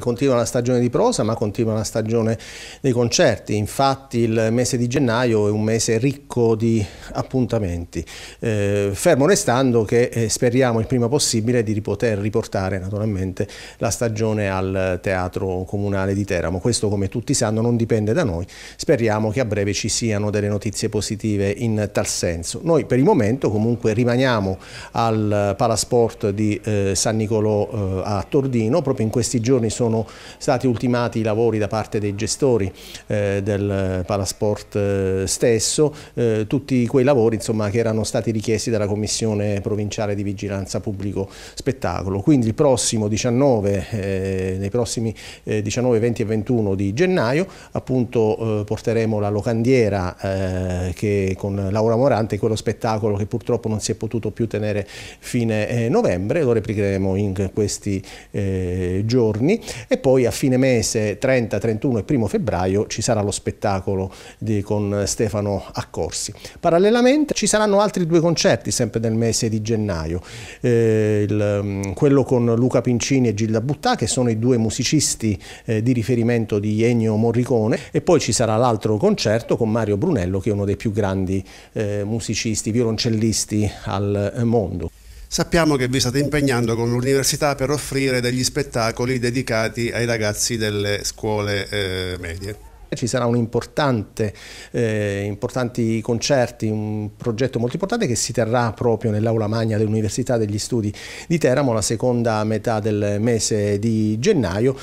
Continua la stagione di prosa ma continua la stagione dei concerti, infatti il mese di gennaio è un mese ricco di appuntamenti, eh, fermo restando che eh, speriamo il prima possibile di poter riportare naturalmente la stagione al Teatro Comunale di Teramo, questo come tutti sanno non dipende da noi, speriamo che a breve ci siano delle notizie positive in tal senso. Noi per il momento comunque rimaniamo al Palasport di eh, San Nicolò eh, a Tordino, proprio in questi giorni sono stati ultimati i lavori da parte dei gestori eh, del Palasport eh, stesso, eh, tutti quei lavori insomma, che erano stati richiesti dalla Commissione Provinciale di Vigilanza Pubblico Spettacolo. Quindi il prossimo 19, eh, nei prossimi 19, eh, 20 e 21 di gennaio appunto eh, porteremo la locandiera che con Laura Morante, quello spettacolo che purtroppo non si è potuto più tenere fine novembre, lo replicheremo in questi giorni e poi a fine mese 30, 31 e 1 febbraio ci sarà lo spettacolo di, con Stefano Accorsi. Parallelamente ci saranno altri due concerti sempre nel mese di gennaio, eh, il, mm, quello con Luca Pincini e Gilda Buttà che sono i due musicisti eh, di riferimento di Ennio Morricone e poi ci sarà l'altro concerto con Mario Brunello che è uno dei più grandi eh, musicisti, violoncellisti al eh, mondo. Sappiamo che vi state impegnando con l'università per offrire degli spettacoli dedicati ai ragazzi delle scuole eh, medie. Ci saranno eh, importanti concerti, un progetto molto importante che si terrà proprio nell'aula magna dell'Università degli Studi di Teramo la seconda metà del mese di gennaio.